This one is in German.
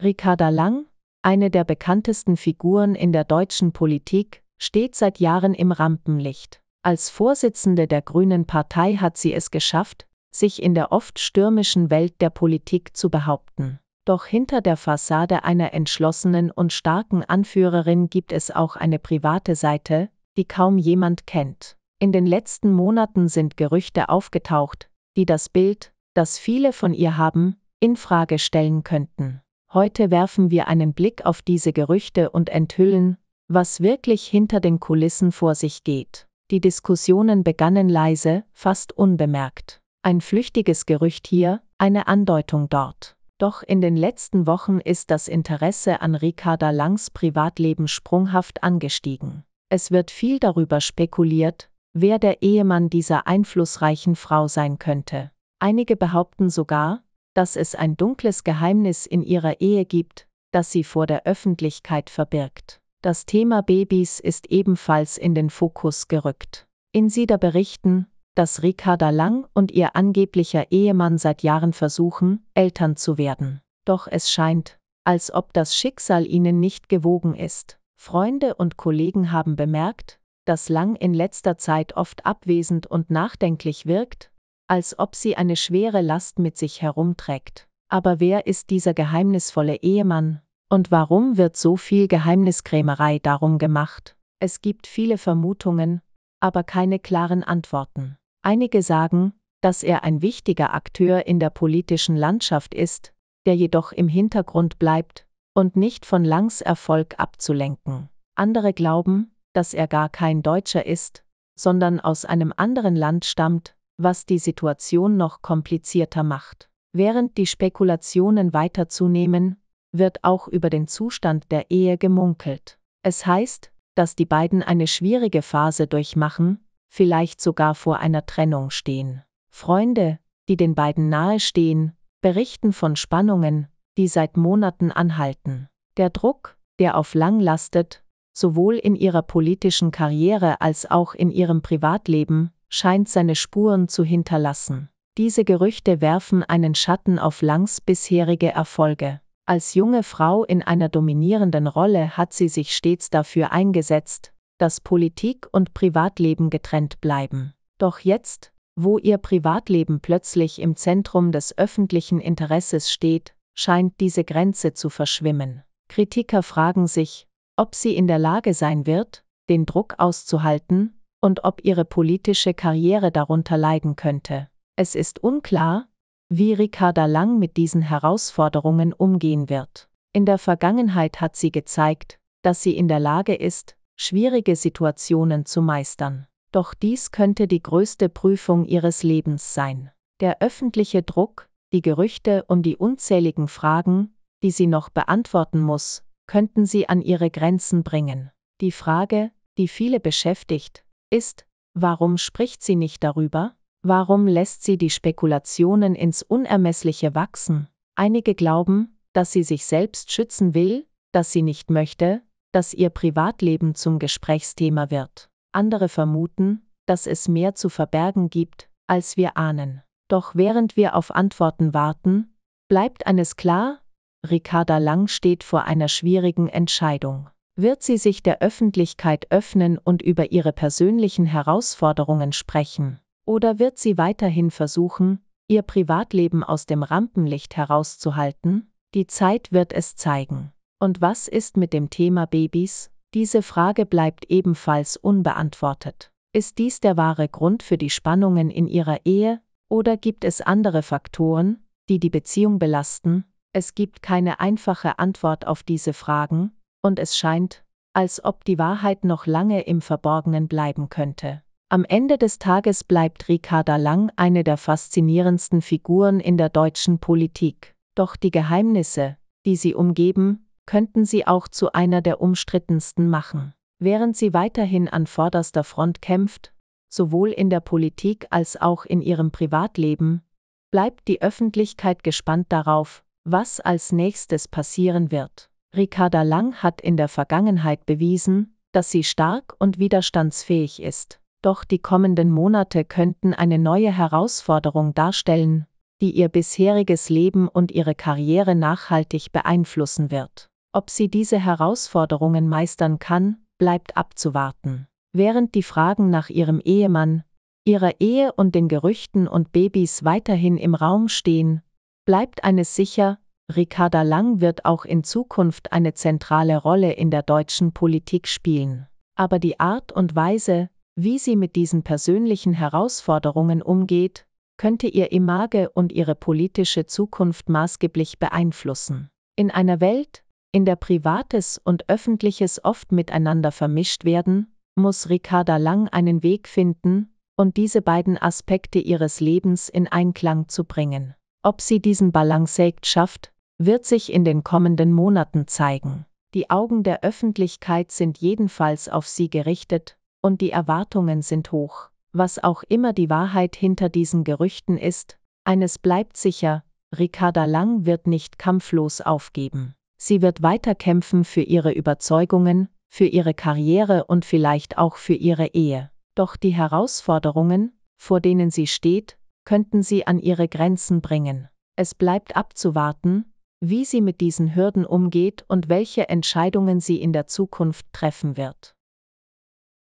Ricarda Lang, eine der bekanntesten Figuren in der deutschen Politik, steht seit Jahren im Rampenlicht. Als Vorsitzende der Grünen Partei hat sie es geschafft, sich in der oft stürmischen Welt der Politik zu behaupten. Doch hinter der Fassade einer entschlossenen und starken Anführerin gibt es auch eine private Seite, die kaum jemand kennt. In den letzten Monaten sind Gerüchte aufgetaucht, die das Bild, das viele von ihr haben, in Frage stellen könnten. Heute werfen wir einen Blick auf diese Gerüchte und enthüllen, was wirklich hinter den Kulissen vor sich geht. Die Diskussionen begannen leise, fast unbemerkt. Ein flüchtiges Gerücht hier, eine Andeutung dort. Doch in den letzten Wochen ist das Interesse an Ricarda Langs Privatleben sprunghaft angestiegen. Es wird viel darüber spekuliert, wer der Ehemann dieser einflussreichen Frau sein könnte. Einige behaupten sogar, dass es ein dunkles Geheimnis in ihrer Ehe gibt, das sie vor der Öffentlichkeit verbirgt. Das Thema Babys ist ebenfalls in den Fokus gerückt. In Sida berichten, dass Ricarda Lang und ihr angeblicher Ehemann seit Jahren versuchen, Eltern zu werden. Doch es scheint, als ob das Schicksal ihnen nicht gewogen ist. Freunde und Kollegen haben bemerkt, dass Lang in letzter Zeit oft abwesend und nachdenklich wirkt, als ob sie eine schwere Last mit sich herumträgt. Aber wer ist dieser geheimnisvolle Ehemann? Und warum wird so viel Geheimniskrämerei darum gemacht? Es gibt viele Vermutungen, aber keine klaren Antworten. Einige sagen, dass er ein wichtiger Akteur in der politischen Landschaft ist, der jedoch im Hintergrund bleibt und nicht von Langs Erfolg abzulenken. Andere glauben, dass er gar kein Deutscher ist, sondern aus einem anderen Land stammt was die Situation noch komplizierter macht. Während die Spekulationen weiter zunehmen, wird auch über den Zustand der Ehe gemunkelt. Es heißt, dass die beiden eine schwierige Phase durchmachen, vielleicht sogar vor einer Trennung stehen. Freunde, die den beiden nahestehen, berichten von Spannungen, die seit Monaten anhalten. Der Druck, der auf lang lastet, sowohl in ihrer politischen Karriere als auch in ihrem Privatleben, scheint seine Spuren zu hinterlassen. Diese Gerüchte werfen einen Schatten auf Langs bisherige Erfolge. Als junge Frau in einer dominierenden Rolle hat sie sich stets dafür eingesetzt, dass Politik und Privatleben getrennt bleiben. Doch jetzt, wo ihr Privatleben plötzlich im Zentrum des öffentlichen Interesses steht, scheint diese Grenze zu verschwimmen. Kritiker fragen sich, ob sie in der Lage sein wird, den Druck auszuhalten, und ob ihre politische Karriere darunter leiden könnte. Es ist unklar, wie Ricarda Lang mit diesen Herausforderungen umgehen wird. In der Vergangenheit hat sie gezeigt, dass sie in der Lage ist, schwierige Situationen zu meistern. Doch dies könnte die größte Prüfung ihres Lebens sein. Der öffentliche Druck, die Gerüchte und die unzähligen Fragen, die sie noch beantworten muss, könnten sie an ihre Grenzen bringen. Die Frage, die viele beschäftigt, ist, warum spricht sie nicht darüber? Warum lässt sie die Spekulationen ins Unermessliche wachsen? Einige glauben, dass sie sich selbst schützen will, dass sie nicht möchte, dass ihr Privatleben zum Gesprächsthema wird. Andere vermuten, dass es mehr zu verbergen gibt, als wir ahnen. Doch während wir auf Antworten warten, bleibt eines klar, Ricarda Lang steht vor einer schwierigen Entscheidung wird sie sich der Öffentlichkeit öffnen und über ihre persönlichen Herausforderungen sprechen? Oder wird sie weiterhin versuchen, ihr Privatleben aus dem Rampenlicht herauszuhalten? Die Zeit wird es zeigen. Und was ist mit dem Thema Babys? Diese Frage bleibt ebenfalls unbeantwortet. Ist dies der wahre Grund für die Spannungen in ihrer Ehe? Oder gibt es andere Faktoren, die die Beziehung belasten? Es gibt keine einfache Antwort auf diese Fragen, und es scheint, als ob die Wahrheit noch lange im Verborgenen bleiben könnte. Am Ende des Tages bleibt Ricarda Lang eine der faszinierendsten Figuren in der deutschen Politik. Doch die Geheimnisse, die sie umgeben, könnten sie auch zu einer der umstrittensten machen. Während sie weiterhin an vorderster Front kämpft, sowohl in der Politik als auch in ihrem Privatleben, bleibt die Öffentlichkeit gespannt darauf, was als nächstes passieren wird. Ricarda Lang hat in der Vergangenheit bewiesen, dass sie stark und widerstandsfähig ist. Doch die kommenden Monate könnten eine neue Herausforderung darstellen, die ihr bisheriges Leben und ihre Karriere nachhaltig beeinflussen wird. Ob sie diese Herausforderungen meistern kann, bleibt abzuwarten. Während die Fragen nach ihrem Ehemann, ihrer Ehe und den Gerüchten und Babys weiterhin im Raum stehen, bleibt eines sicher, Ricarda Lang wird auch in Zukunft eine zentrale Rolle in der deutschen Politik spielen. Aber die Art und Weise, wie sie mit diesen persönlichen Herausforderungen umgeht, könnte ihr Image und ihre politische Zukunft maßgeblich beeinflussen. In einer Welt, in der Privates und Öffentliches oft miteinander vermischt werden, muss Ricarda Lang einen Weg finden, und diese beiden Aspekte ihres Lebens in Einklang zu bringen. Ob sie diesen Balanceakt schafft, wird sich in den kommenden Monaten zeigen. Die Augen der Öffentlichkeit sind jedenfalls auf sie gerichtet, und die Erwartungen sind hoch. Was auch immer die Wahrheit hinter diesen Gerüchten ist, eines bleibt sicher, Ricarda Lang wird nicht kampflos aufgeben. Sie wird weiterkämpfen für ihre Überzeugungen, für ihre Karriere und vielleicht auch für ihre Ehe. Doch die Herausforderungen, vor denen sie steht, könnten sie an ihre Grenzen bringen. Es bleibt abzuwarten, wie sie mit diesen Hürden umgeht und welche Entscheidungen sie in der Zukunft treffen wird.